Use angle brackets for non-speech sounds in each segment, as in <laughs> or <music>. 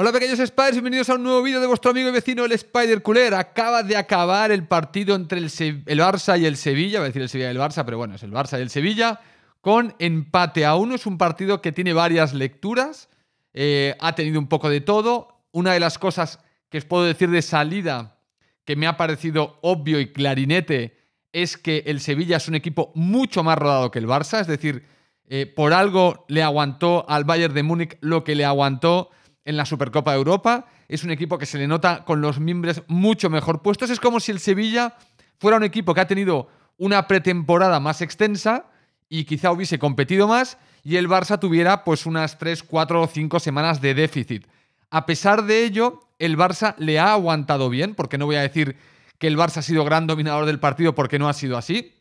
Hola pequeños Spiders, bienvenidos a un nuevo vídeo de vuestro amigo y vecino el Spider Cooler. Acaba de acabar el partido entre el, Barça y el Sevilla, voy a decir el Sevilla y el Barça, pero bueno, es el Barça y el Sevilla, con empate a uno. Es un partido que tiene varias lecturas, eh, ha tenido un poco de todo. Una de las cosas que os puedo decir de salida que me ha parecido obvio y clarinete es que el Sevilla es un equipo mucho más rodado que el Barça, es decir, eh, por algo le aguantó al Bayern de Múnich lo que le aguantó en la Supercopa de Europa. Es un equipo que se le nota con los mimbres mucho mejor puestos. Es como si el Sevilla fuera un equipo que ha tenido una pretemporada más extensa y quizá hubiese competido más y el Barça tuviera pues unas 3, 4 o 5 semanas de déficit. A pesar de ello, el Barça le ha aguantado bien, porque no voy a decir que el Barça ha sido gran dominador del partido porque no ha sido así.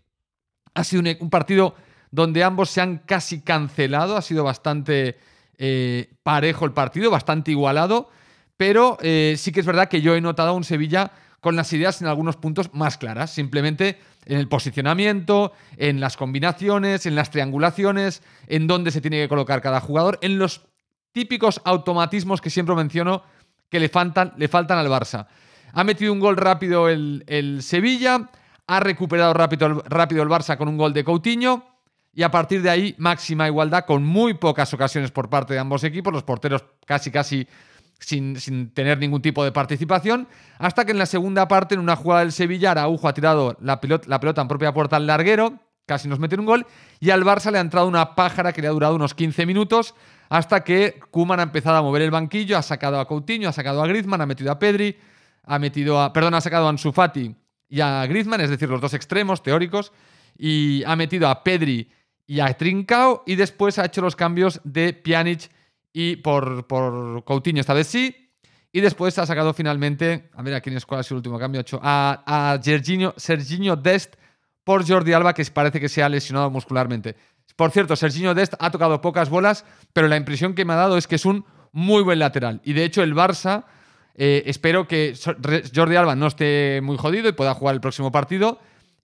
Ha sido un partido donde ambos se han casi cancelado, ha sido bastante eh, parejo el partido, bastante igualado, pero eh, sí que es verdad que yo he notado un Sevilla con las ideas en algunos puntos más claras, simplemente en el posicionamiento, en las combinaciones, en las triangulaciones, en dónde se tiene que colocar cada jugador, en los típicos automatismos que siempre menciono que le faltan, le faltan al Barça. Ha metido un gol rápido el, Sevilla, ha recuperado rápido, rápido el Barça con un gol de Coutinho y a partir de ahí máxima igualdad con muy pocas ocasiones por parte de ambos equipos, los porteros casi casi sin, tener ningún tipo de participación, hasta que en la segunda parte, en una jugada del Sevilla, Araujo ha tirado la pelota, en propia puerta al larguero, casi nos mete un gol, y al Barça le ha entrado una pájara que le ha durado unos 15 minutos, hasta que Kuman ha empezado a mover el banquillo, ha sacado a Coutinho, ha sacado a Griezmann, ha metido a Pedri, ha metido a, perdón, ha sacado a Ansu y a Griezmann, es decir, los dos extremos teóricos, y ha metido a Pedri y ha Trincao y después ha hecho los cambios de Pjanic y por, por Coutinho esta vez sí. Y después ha sacado finalmente, a ver a quién es cuál es el último cambio, ha hecho a, a Serginho, Dest por Jordi Alba, que parece que se ha lesionado muscularmente. Por cierto, Serginho Dest ha tocado pocas bolas, pero la impresión que me ha dado es que es un muy buen lateral. Y de hecho el Barça, eh, espero que Jordi Alba no esté muy jodido y pueda jugar el próximo partido,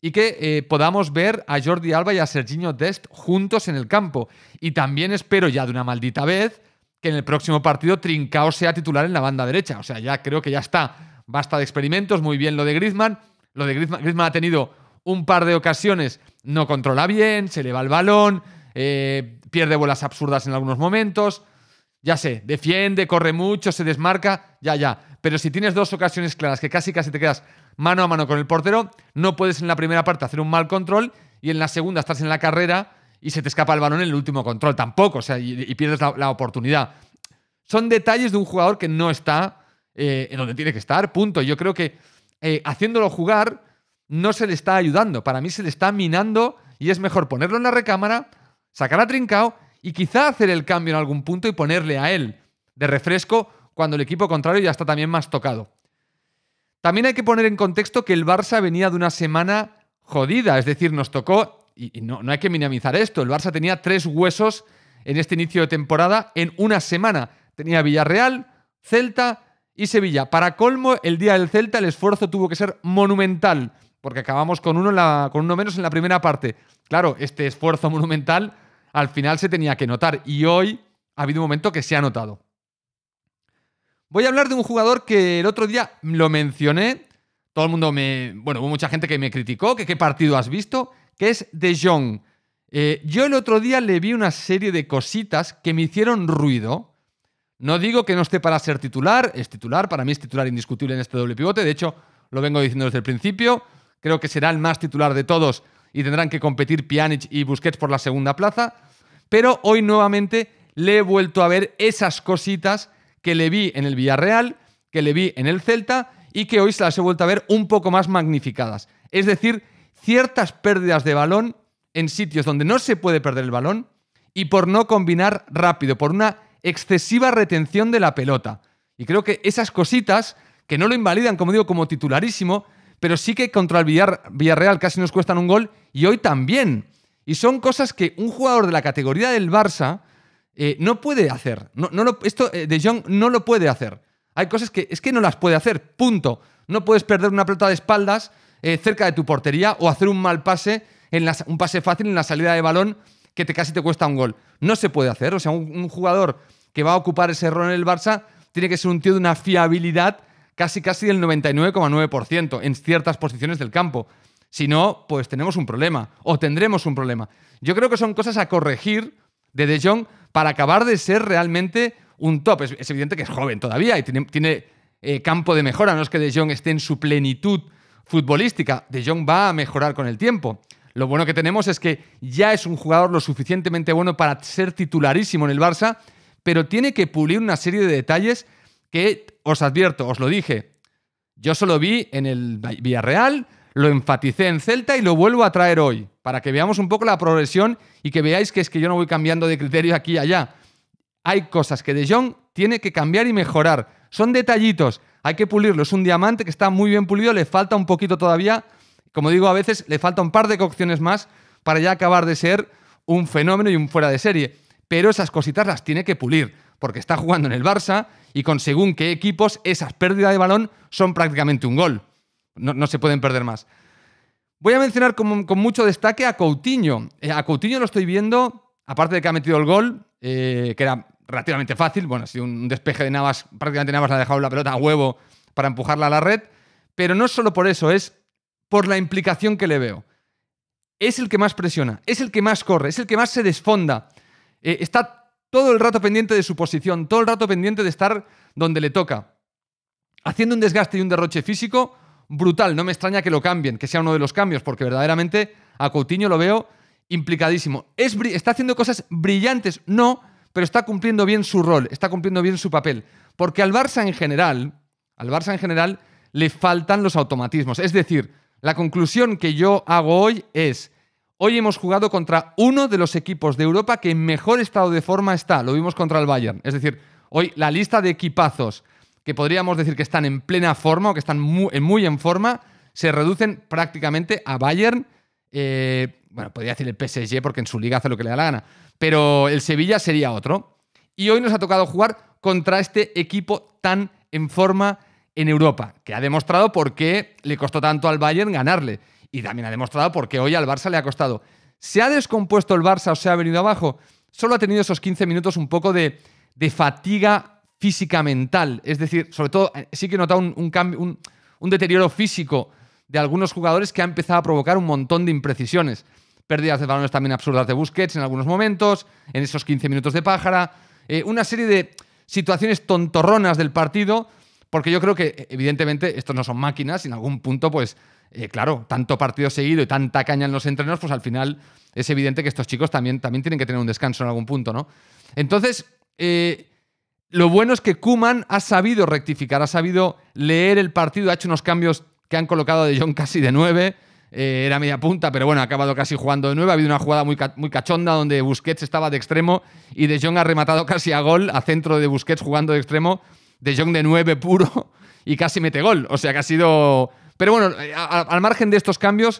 y que eh, podamos ver a Jordi Alba y a Serginho Dest juntos en el campo. Y también espero ya de una maldita vez que en el próximo partido Trincao sea titular en la banda derecha. O sea, ya creo que ya está. Basta de experimentos, muy bien lo de Griezmann. Lo de Griezmann, ha tenido un par de ocasiones, no controla bien, se le va el balón, eh, pierde bolas absurdas en algunos momentos. Ya sé, defiende, corre mucho, se desmarca, ya, ya. Pero si tienes dos ocasiones claras que casi casi te quedas mano a mano con el portero, no puedes en la primera parte hacer un mal control y en la segunda estás en la carrera y se te escapa el balón en el último control tampoco, o sea, y, pierdes la, oportunidad. Son detalles de un jugador que no está eh, en donde tiene que estar, punto. Yo creo que eh, haciéndolo jugar no se le está ayudando, para mí se le está minando y es mejor ponerlo en la recámara, sacar a Trincao y quizá hacer el cambio en algún punto y ponerle a él de refresco cuando el equipo contrario ya está también más tocado. También hay que poner en contexto que el Barça venía de una semana jodida, es decir, nos tocó, y no, hay que minimizar esto, el Barça tenía tres huesos en este inicio de temporada en una semana. Tenía Villarreal, Celta y Sevilla. Para colmo, el día del Celta el esfuerzo tuvo que ser monumental, porque acabamos con uno, con uno menos en la primera parte. Claro, este esfuerzo monumental al final se tenía que notar y hoy ha habido un momento que se ha notado. Voy a hablar de un jugador que el otro día lo mencioné, todo el mundo me, bueno, hubo mucha gente que me criticó, que qué partido has visto, que es De Jong. Eh, yo el otro día le vi una serie de cositas que me hicieron ruido. No digo que no esté para ser titular, es titular, para mí es titular indiscutible en este doble pivote, de hecho lo vengo diciendo desde el principio, creo que será el más titular de todos y tendrán que competir Pjanic y Busquets por la segunda plaza. Pero hoy nuevamente le he vuelto a ver esas cositas que le vi en el Villarreal, que le vi en el Celta y que hoy se las he vuelto a ver un poco más magnificadas. Es decir, ciertas pérdidas de balón en sitios donde no se puede perder el balón y por no combinar rápido, por una excesiva retención de la pelota. Y creo que esas cositas, que no lo invalidan, como digo, como titularísimo, pero sí que contra el Villarreal casi nos cuestan un gol y hoy también. Y son cosas que un jugador de la categoría del Barça eh, no puede hacer. No, esto eh, De Jong no lo puede hacer. Hay cosas que es que no las puede hacer, punto. No puedes perder una pelota de espaldas eh, cerca de tu portería o hacer un mal pase, en un pase fácil en la salida de balón que te, casi te cuesta un gol. No se puede hacer. O sea, un, un jugador que va a ocupar ese rol en el Barça tiene que ser un tío de una fiabilidad casi casi del 99,9% en ciertas posiciones del campo. Si no, pues tenemos un problema o tendremos un problema. Yo creo que son cosas a corregir de De Jong para acabar de ser realmente un top. Es, evidente que es joven todavía y tiene, eh, campo de mejora. No es que De Jong esté en su plenitud futbolística. De Jong va a mejorar con el tiempo. Lo bueno que tenemos es que ya es un jugador lo suficientemente bueno para ser titularísimo en el Barça, pero tiene que pulir una serie de detalles que os advierto, os lo dije. Yo solo vi en el Villarreal, lo enfaticé en Celta y lo vuelvo a traer hoy, para que veamos un poco la progresión y que veáis que es que yo no voy cambiando de criterio aquí y allá. Hay cosas que De Jong tiene que cambiar y mejorar. Son detallitos, hay que pulirlo. Es un diamante que está muy bien pulido, le falta un poquito todavía. Como digo, a veces le falta un par de cocciones más para ya acabar de ser un fenómeno y un fuera de serie. Pero esas cositas las tiene que pulir porque está jugando en el Barça y con según qué equipos esas pérdidas de balón son prácticamente un gol. No, se pueden perder más. Voy a mencionar con, mucho destaque a Coutinho. Eh, a Coutinho lo estoy viendo, aparte de que ha metido el gol, eh, que era relativamente fácil, bueno, ha sido un despeje de Navas, prácticamente Navas le ha dejado la pelota a huevo para empujarla a la red, pero no solo por eso, es por la implicación que le veo. Es el que más presiona, es el que más corre, es el que más se desfonda. Eh, está todo el rato pendiente de su posición, todo el rato pendiente de estar donde le toca, haciendo un desgaste y un derroche físico brutal. No me extraña que lo cambien, que sea uno de los cambios, porque verdaderamente a Coutinho lo veo implicadísimo. está haciendo cosas brillantes, no, pero está cumpliendo bien su rol, está cumpliendo bien su papel. Porque al Barça en general, al Barça en general, le faltan los automatismos. Es decir, la conclusión que yo hago hoy es Hoy hemos jugado contra uno de los equipos de Europa que en mejor estado de forma está. Lo vimos contra el Bayern. Es decir, hoy la lista de equipazos que podríamos decir que están en plena forma o que están muy, en forma se reducen prácticamente a Bayern. Eh, bueno, podría decir el PSG porque en su liga hace lo que le da la gana. Pero el Sevilla sería otro. Y hoy nos ha tocado jugar contra este equipo tan en forma en Europa, que ha demostrado por qué le costó tanto al Bayern ganarle y también ha demostrado porque hoy al Barça le ha costado. ¿Se ha descompuesto el Barça o se ha venido abajo? Solo ha tenido esos 15 minutos un poco de, fatiga física mental. Es decir, sobre todo, eh, sí que he notado un, cambio, un, deterioro físico de algunos jugadores que ha empezado a provocar un montón de imprecisiones. Pérdidas de balones también absurdas de Busquets en algunos momentos, en esos 15 minutos de pájara. Eh, una serie de situaciones tontorronas del partido, porque yo creo que, eh, evidentemente, estos no son máquinas y en algún punto, pues eh, claro, tanto partido seguido y tanta caña en los entrenos, pues al final es evidente que estos chicos también, también tienen que tener un descanso en algún punto, ¿no? Entonces, eh, lo bueno es que Kuman ha sabido rectificar, ha sabido leer el partido, ha hecho unos cambios que han colocado a De Jong casi de nueve. Eh, era media punta, pero bueno, ha acabado casi jugando de nueve. Ha habido una jugada muy, muy cachonda donde Busquets estaba de extremo y De Jong ha rematado <laughs> casi a gol, a centro de Busquets jugando de extremo. De Jong de 9 puro <laughs> y casi mete gol. O sea que ha sido pero bueno, eh, al margen de estos cambios,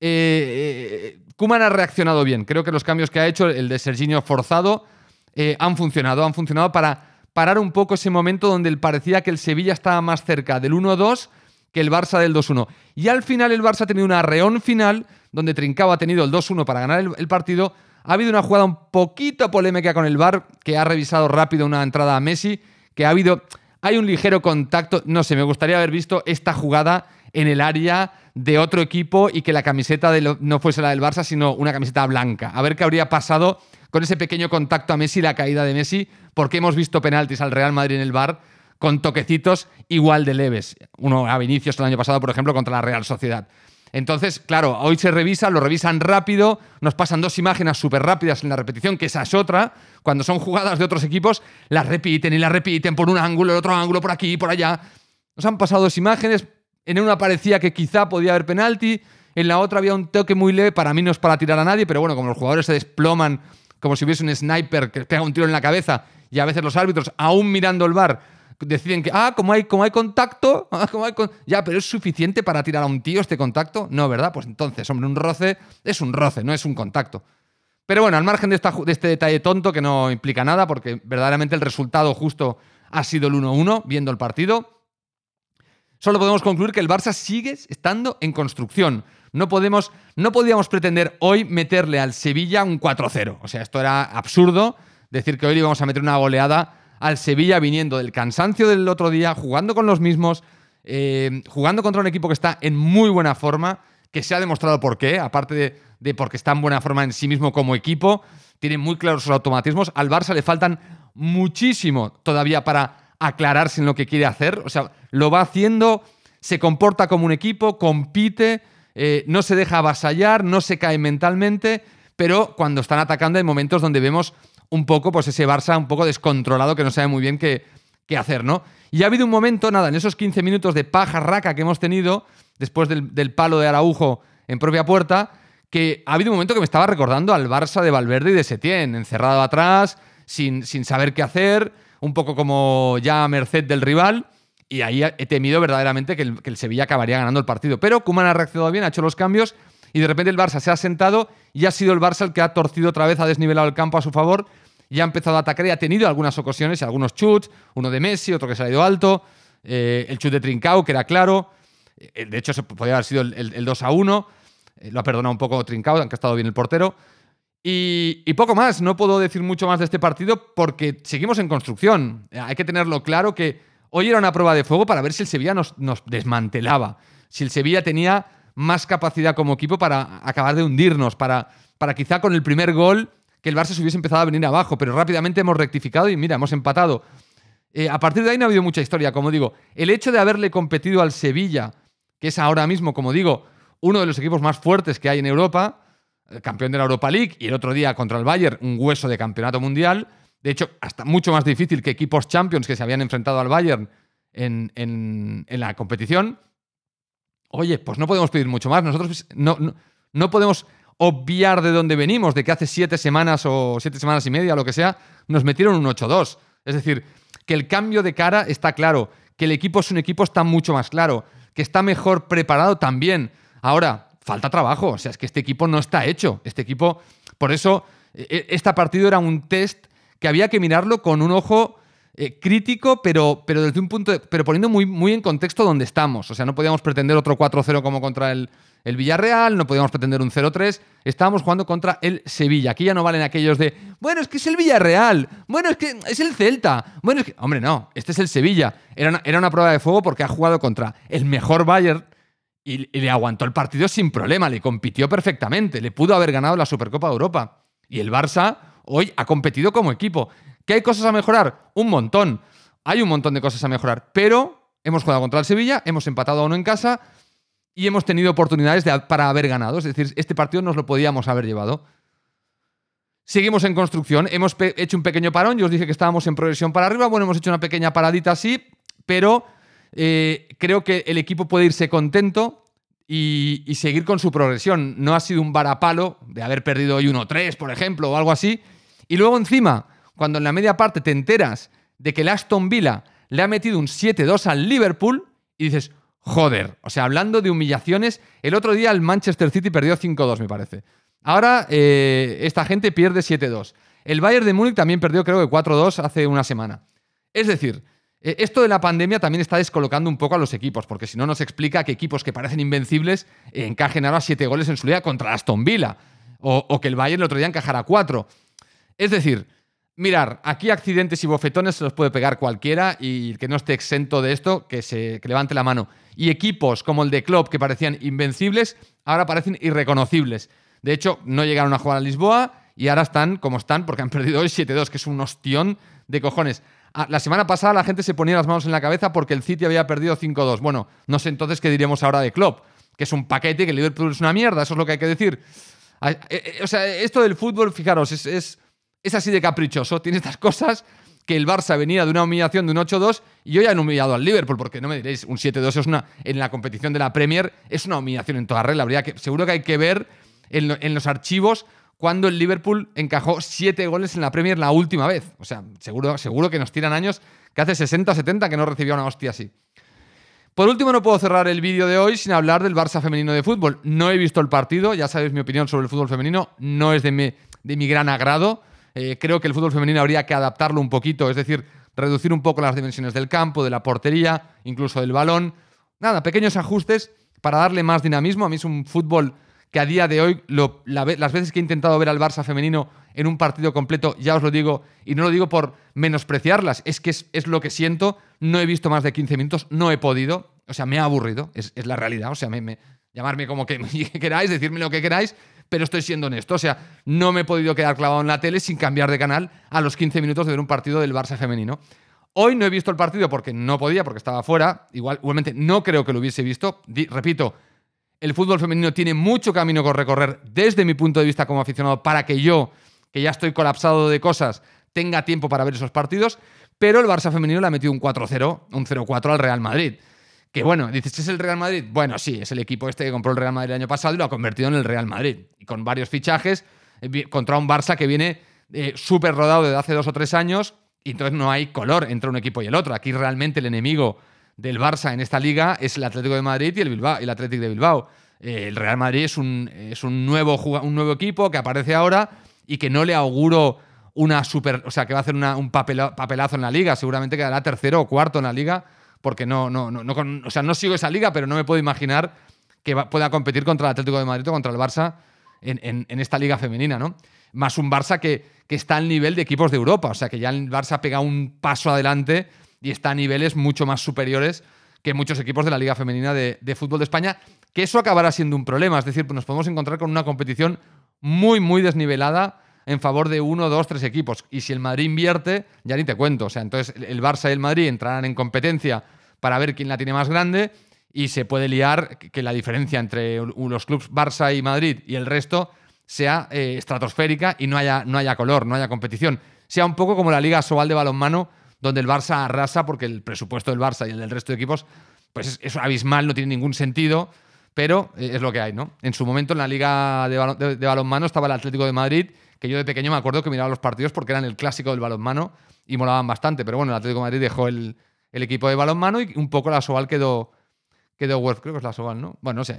eh, eh, Kuman ha reaccionado bien. Creo que los cambios que ha hecho, el de Serginho forzado, eh, han funcionado. Han funcionado para parar un poco ese momento donde parecía que el Sevilla estaba más cerca del 1-2 que el Barça del 2-1. Y al final el Barça ha tenido una reón final donde Trincao ha tenido el 2-1 para ganar el, partido. Ha habido una jugada un poquito polémica con el VAR que ha revisado rápido una entrada a Messi, que ha habido hay un ligero contacto, no sé, me gustaría haber visto esta jugada en el área de otro equipo y que la camiseta no fuese la del Barça, sino una camiseta blanca. A ver qué habría pasado con ese pequeño contacto a Messi, la caída de Messi, porque hemos visto penaltis al Real Madrid en el bar con toquecitos igual de leves. Uno a Vinicius el año pasado, por ejemplo, contra la Real Sociedad. Entonces, claro, hoy se revisa, lo revisan rápido, nos pasan dos imágenes súper rápidas en la repetición, que esa es otra. Cuando son jugadas de otros equipos, las repiten y las repiten por un ángulo, el otro ángulo, por aquí, por allá. Nos han pasado dos imágenes, en una parecía que quizá podía haber penalti, en la otra había un toque muy leve, para mí no es para tirar a nadie, pero bueno, como los jugadores se desploman como si hubiese un sniper que pega un tiro en la cabeza y a veces los árbitros, aún mirando el bar, deciden que, ah, como hay, como hay contacto, <laughs> ah, como hay con... ya, pero es suficiente para tirar a un tío este contacto. No, ¿verdad? Pues entonces, hombre, un roce es un roce, no es un contacto. Pero bueno, al margen de, esta, de este detalle tonto que no implica nada, porque verdaderamente el resultado justo ha sido el 1-1 viendo el partido. Solo podemos concluir que el Barça sigue estando en construcción. No, podemos, no podíamos pretender hoy meterle al Sevilla un 4-0. O sea, esto era absurdo decir que hoy le íbamos a meter una goleada al Sevilla viniendo del cansancio del otro día, jugando con los mismos, eh, jugando contra un equipo que está en muy buena forma, que se ha demostrado por qué, aparte de, de porque está en buena forma en sí mismo como equipo, tiene muy claros sus automatismos. Al Barça le faltan muchísimo todavía para aclararse en lo que quiere hacer. O sea, lo va haciendo, se comporta como un equipo, compite, eh, no se deja avasallar, no se cae mentalmente, pero cuando están atacando hay momentos donde vemos un poco pues ese Barça un poco descontrolado que no sabe muy bien qué, qué hacer, ¿no? Y ha habido un momento, nada, en esos 15 minutos de paja raca que hemos tenido, después del, palo de Araujo en propia puerta, que ha habido un momento que me estaba recordando al Barça de Valverde y de Setién, encerrado atrás, sin, sin saber qué hacer, un poco como ya a merced del rival. Y ahí he temido verdaderamente que el, Sevilla acabaría ganando el partido. Pero Kuman ha reaccionado bien, ha hecho los cambios y de repente el Barça se ha sentado y ha sido el Barça el que ha torcido otra vez, ha desnivelado el campo a su favor y ha empezado a atacar y ha tenido algunas ocasiones, algunos chuts, uno de Messi, otro que se ha ido alto, eh, el chut de Trincao, que era claro, eh, de hecho podría haber sido el, 2 a 1, eh, lo ha perdonado un poco Trincao, aunque ha estado bien el portero, y, poco más, no puedo decir mucho más de este partido porque seguimos en construcción. Hay que tenerlo claro que hoy era una prueba de fuego para ver si el Sevilla nos, desmantelaba, si el Sevilla tenía más capacidad como equipo para acabar de hundirnos, para, quizá con el primer gol que el Barça se hubiese empezado a venir abajo, pero rápidamente hemos rectificado y mira, hemos empatado. Eh, a partir de ahí no ha habido mucha historia, como digo. El hecho de haberle competido al Sevilla, que es ahora mismo, como digo, uno de los equipos más fuertes que hay en Europa, campeón de la Europa League, y el otro día contra el Bayern, un hueso de campeonato mundial. De hecho, hasta mucho más difícil que equipos champions que se habían enfrentado al Bayern en, la competición. Oye, pues no podemos pedir mucho más. Nosotros no, no podemos obviar de dónde venimos, de que hace siete semanas o siete semanas y media, lo que sea, nos metieron un 8-2. Es decir, que el cambio de cara está claro, que el equipo es un equipo está mucho más claro, que está mejor preparado también. Ahora, falta trabajo. O sea, es que este equipo no está hecho. Este equipo, por eso, e, e, este partido era un test que había que mirarlo con un ojo eh, crítico, pero, pero desde un punto pero poniendo muy, muy en contexto donde estamos. O sea, no podíamos pretender otro 4-0 como contra el, el, Villarreal, no podíamos pretender un 0-3. Estábamos jugando contra el Sevilla. Aquí ya no valen aquellos de, bueno, es que es el Villarreal, bueno, es que es el Celta, bueno, es que. Hombre, no, este es el Sevilla. Era era una prueba de fuego porque ha jugado contra el mejor Bayern y, le aguantó el partido sin problema, le compitió perfectamente, le pudo haber ganado la Supercopa de Europa. Y el Barça hoy ha competido como equipo. ¿Qué hay cosas a mejorar? Un montón. Hay un montón de cosas a mejorar, pero hemos jugado contra el Sevilla, hemos empatado a uno en casa y hemos tenido oportunidades para haber ganado. Es decir, este partido nos lo podíamos haber llevado. Seguimos en construcción, hemos hecho un pequeño parón, yo os dije que estábamos en progresión para arriba, bueno, hemos hecho una pequeña paradita así, pero eh, creo que el equipo puede irse contento y, seguir con su progresión. No ha sido un varapalo de haber perdido hoy 1-3, por ejemplo, o algo así. Y luego encima, cuando en la media parte te enteras de que el Aston Villa le ha metido un 7-2 al Liverpool y dices, joder, o sea, hablando de humillaciones, el otro día el Manchester City perdió 5-2, me parece. Ahora eh, esta gente pierde 7-2. El Bayern de Múnich también perdió, creo que 4-2 hace una semana. Es decir, eh, esto de la pandemia también está descolocando un poco a los equipos, porque si no nos explica que equipos que parecen invencibles eh, encajen ahora siete goles en su liga contra Aston Villa, o, que el Bayern el otro día encajara cuatro. Es decir, mirar, aquí accidentes y bofetones se los puede pegar cualquiera y el que no esté exento de esto, que, se, levante la mano. Y equipos como el de Klopp, que parecían invencibles, ahora parecen irreconocibles. De hecho, no llegaron a jugar a Lisboa y ahora están como están porque han <laughs> perdido hoy 7-2, que es un ostión de cojones. Ah, la semana pasada la gente se ponía las manos en la cabeza porque el City había perdido 5-2. Bueno, no sé entonces qué diríamos ahora de Klopp, que es un paquete, que el Liverpool es una mierda, eso es lo que hay que decir. Ah, eh, eh, eh, o sea, esto del fútbol, fijaros, es, es, así de caprichoso. Tiene estas cosas que el Barça venía de una humillación de un 8-2 y hoy han humillado al Liverpool, porque no me diréis, un 7-2 es una, en la competición de la Premier es una humillación en toda regla. Habría que, seguro que hay que ver en los archivos cuando el Liverpool encajó siete goles en la Premier la última vez. O sea, seguro, seguro que nos tiran años que hace 60 70 que no recibía una hostia así. Por último, no puedo cerrar el vídeo de hoy sin hablar del Barça femenino de fútbol. No he visto el partido, ya sabéis mi opinión sobre el fútbol femenino, no es de mi, de mi gran agrado. Eh, creo que el fútbol femenino habría que adaptarlo un poquito, es decir, reducir un poco las dimensiones del campo, de la portería, incluso del balón. Nada, pequeños ajustes para darle más dinamismo. A mí es un fútbol que a día de hoy, las veces que he intentado ver al Barça femenino en un partido completo, ya os lo digo, y no lo digo por menospreciarlas, es que es, lo que siento, no he visto más de 15 minutos, no he podido, o sea, me ha aburrido, es, la realidad, o sea, llamarme como que, <laughs> queráis, decirme lo que queráis, pero estoy siendo honesto, o sea, no me he podido quedar clavado en la tele sin cambiar de canal a los 15 minutos de ver un partido del Barça femenino. Hoy no he visto el partido porque no podía, porque estaba fuera, igual, igualmente no creo que lo hubiese visto, repito, el fútbol femenino tiene mucho camino que recorrer desde mi punto de vista como aficionado para que yo, que ya estoy colapsado de cosas, tenga tiempo para ver esos partidos, pero el Barça femenino le ha metido un 4-0, un 0-4 al Real Madrid. Que bueno, dices, ¿es el Real Madrid? Bueno, sí, es el equipo este que compró el Real Madrid el año pasado y lo ha convertido en el Real Madrid. Y con varios fichajes eh, contra un Barça que viene eh, súper rodado desde hace dos o tres años y entonces no hay color entre un equipo y el otro. Aquí realmente el enemigo del Barça en esta liga es el Atlético de Madrid y el, Bilbao, el Atlético de Bilbao. Eh, el Real Madrid es, un, es un, nuevo, un nuevo equipo que aparece ahora y que no le auguro una super. O sea, que va a hacer un papelazo en la liga. Seguramente quedará tercero o cuarto en la liga, porque no, no, no, o sea, no sigo esa liga, pero no me puedo imaginar que pueda competir contra el Atlético de Madrid o contra el Barça en, esta liga femenina, ¿no? Más un Barça que, que está al nivel de equipos de Europa. O sea, que ya el Barça ha pegado un paso adelante y está a niveles mucho más superiores que muchos equipos de la Liga Femenina de, Fútbol de España, que eso acabará siendo un problema. Es decir, pues nos podemos encontrar con una competición muy, muy desnivelada en favor de uno, dos, tres equipos. Y si el Madrid invierte, ya ni te cuento. O sea, entonces el Barça y el Madrid entrarán en competencia para ver quién la tiene más grande y se puede liar que la diferencia entre los clubes Barça y Madrid y el resto sea eh, estratosférica y no haya, no haya color, no haya competición. Sea un poco como la Liga Sobal de Balonmano donde el Barça arrasa porque el presupuesto del Barça y el del resto de equipos pues es, abismal, no tiene ningún sentido, pero eh, es lo que hay, ¿no? En su momento en la liga de, balonmano estaba el Atlético de Madrid, que yo de pequeño me acuerdo que miraba los partidos porque eran el clásico del balonmano y molaban bastante, pero bueno, el Atlético de Madrid dejó el, equipo de balonmano y un poco la soval quedó quedó creo que es la Soval, ¿no? Bueno, no sé,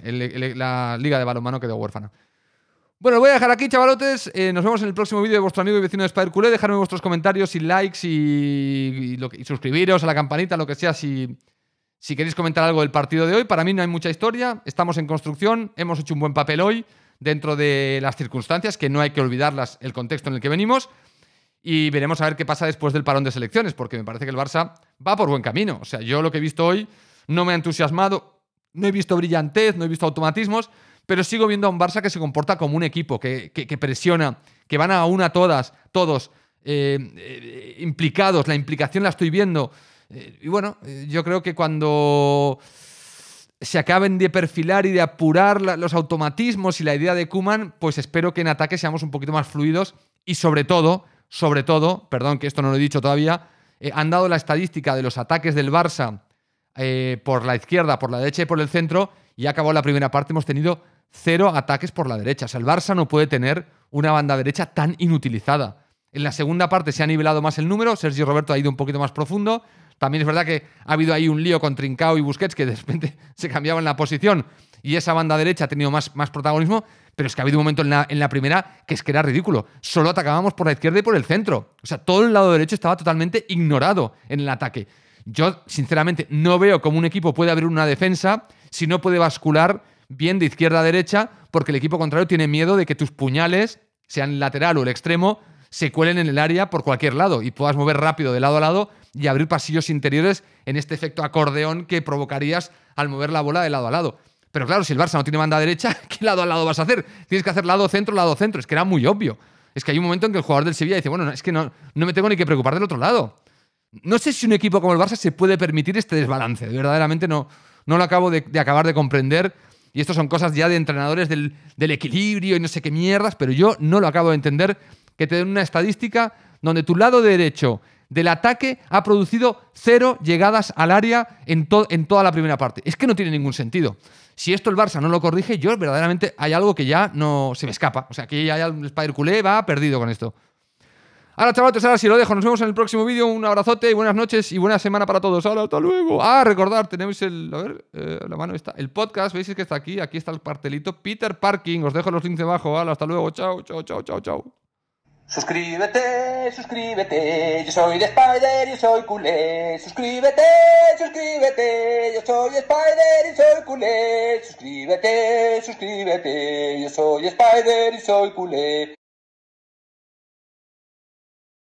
la liga de balonmano quedó huérfana. Bueno, lo voy a dejar aquí, chavalotes. Eh, nos vemos en el próximo vídeo de vuestro amigo y vecino de Spider Culé. Dejadme vuestros comentarios y likes y, suscribiros a la campanita, lo que sea, si, si queréis comentar algo del partido de hoy. Para mí no hay mucha historia. Estamos en construcción. Hemos hecho un buen papel hoy dentro de las circunstancias, que no hay que olvidarlas, el contexto en el que venimos. Y veremos a ver qué pasa después del parón de selecciones, porque me parece que el Barça va por buen camino. O sea, yo lo que he visto hoy no me ha entusiasmado, no he visto brillantez, no he visto automatismos pero sigo viendo a un Barça que se comporta como un equipo, que, presiona, que van a una todas, todos eh, eh, implicados, la implicación la estoy viendo. Eh, y bueno, yo creo que cuando se acaben de perfilar y de apurar los automatismos y la idea de Kuman, pues espero que en ataque seamos un poquito más fluidos y sobre todo, sobre todo, perdón que esto no lo he dicho todavía, han dado la estadística de los ataques del Barça por la izquierda, por la derecha y por el centro y ha acabado la primera parte. Hemos tenido cero ataques por la derecha. O sea, el Barça no puede tener una banda derecha tan inutilizada. En la segunda parte se ha nivelado más el número, Sergio Roberto ha ido un poquito más profundo. También es verdad que ha habido ahí un lío con Trincao y Busquets que de repente <laughs> se cambiaban la posición y esa banda derecha ha tenido más, más protagonismo, pero es que ha habido un momento en la, en la primera que es que era ridículo. Solo atacábamos por la izquierda y por el centro. O sea, todo el lado derecho estaba totalmente ignorado en el ataque. Yo, sinceramente, no veo cómo un equipo puede abrir una defensa si no puede bascular bien de izquierda a derecha, porque el equipo contrario tiene miedo de que tus puñales, sean el lateral o el extremo, se cuelen en el área por cualquier lado y puedas mover rápido de lado a lado y abrir pasillos interiores en este efecto acordeón que provocarías al mover la bola de lado a lado. Pero claro, si el Barça no tiene banda derecha, <laughs> ¿qué lado a lado vas a hacer? Tienes que hacer lado centro, lado centro. Es que era muy obvio. Es que hay un momento en que el jugador del Sevilla dice, bueno, es que no, no me tengo ni que preocupar del otro lado. No sé si un equipo como el Barça se puede permitir este desbalance. Verdaderamente no, no lo acabo de, acabar de comprender. Y esto son cosas ya de entrenadores del, equilibrio y no sé qué mierdas, pero yo no lo acabo de entender. Que te den una estadística donde tu lado derecho del ataque ha producido cero llegadas al área en, en toda la primera parte. Es que no tiene ningún sentido. Si esto el Barça no lo corrige, yo verdaderamente hay algo que ya no se me escapa. O sea, que ya el Spider Culé va perdido con esto. Ahora, chavales, ahora si lo dejo. Nos vemos en el próximo vídeo. Un abrazote y buenas noches y buena semana para todos. Ahora, hasta luego. Ah, recordar, tenemos el. A ver, eh, la mano está. El podcast, veis que está aquí. Aquí está el partelito Peter Parking. Os dejo los links debajo. ¡Hala, hasta luego. Chao, chao, chao, chao, chao. Suscríbete, suscríbete, yo soy Spider y soy culé. Suscríbete, suscríbete, yo soy Spider y soy culé. Suscríbete, suscríbete, yo soy Spider y soy culé.